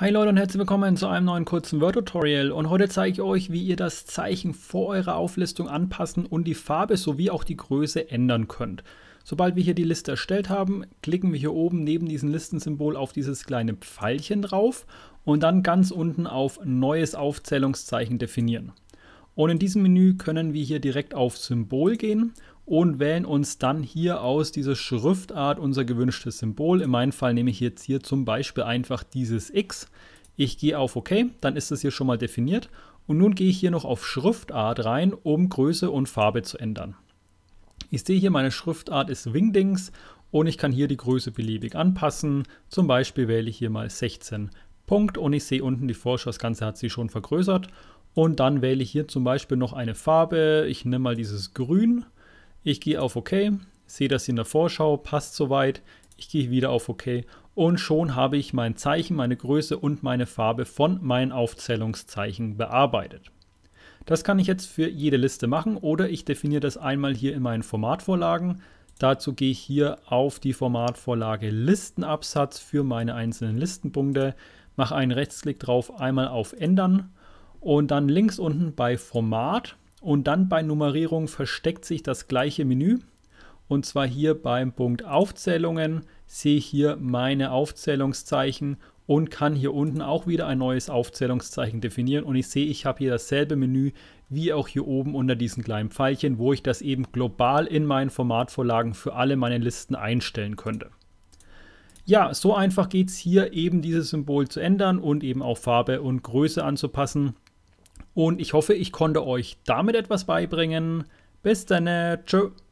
Hi Leute und herzlich willkommen zu einem neuen kurzen Word-Tutorial und heute zeige ich euch, wie ihr das Zeichen vor eurer Auflistung anpassen und die Farbe sowie auch die Größe ändern könnt. Sobald wir hier die Liste erstellt haben, klicken wir hier oben neben diesem Listensymbol auf dieses kleine Pfeilchen drauf und dann ganz unten auf Neues Aufzählungszeichen definieren. Und in diesem Menü können wir hier direkt auf Symbol gehen und wählen uns dann hier aus dieser Schriftart unser gewünschtes Symbol. In meinem Fall nehme ich jetzt hier zum Beispiel einfach dieses X. Ich gehe auf OK, dann ist das hier schon mal definiert. Und nun gehe ich hier noch auf Schriftart rein, um Größe und Farbe zu ändern. Ich sehe hier, meine Schriftart ist Wingdings und ich kann hier die Größe beliebig anpassen. Zum Beispiel wähle ich hier mal 16 Punkt und ich sehe unten die Vorschau, das Ganze hat sie schon vergrößert. Und dann wähle ich hier zum Beispiel noch eine Farbe. Ich nehme mal dieses Grün ich gehe auf OK, sehe das in der Vorschau, passt soweit. Ich gehe wieder auf OK und schon habe ich mein Zeichen, meine Größe und meine Farbe von meinen Aufzählungszeichen bearbeitet. Das kann ich jetzt für jede Liste machen oder ich definiere das einmal hier in meinen Formatvorlagen. Dazu gehe ich hier auf die Formatvorlage Listenabsatz für meine einzelnen Listenpunkte, mache einen Rechtsklick drauf, einmal auf Ändern und dann links unten bei Format und dann bei Nummerierung versteckt sich das gleiche Menü. Und zwar hier beim Punkt Aufzählungen sehe ich hier meine Aufzählungszeichen und kann hier unten auch wieder ein neues Aufzählungszeichen definieren. Und ich sehe, ich habe hier dasselbe Menü wie auch hier oben unter diesen kleinen Pfeilchen, wo ich das eben global in meinen Formatvorlagen für alle meine Listen einstellen könnte. Ja, so einfach geht es hier eben dieses Symbol zu ändern und eben auch Farbe und Größe anzupassen. Und ich hoffe, ich konnte euch damit etwas beibringen. Bis dann. Äh, Tschüss.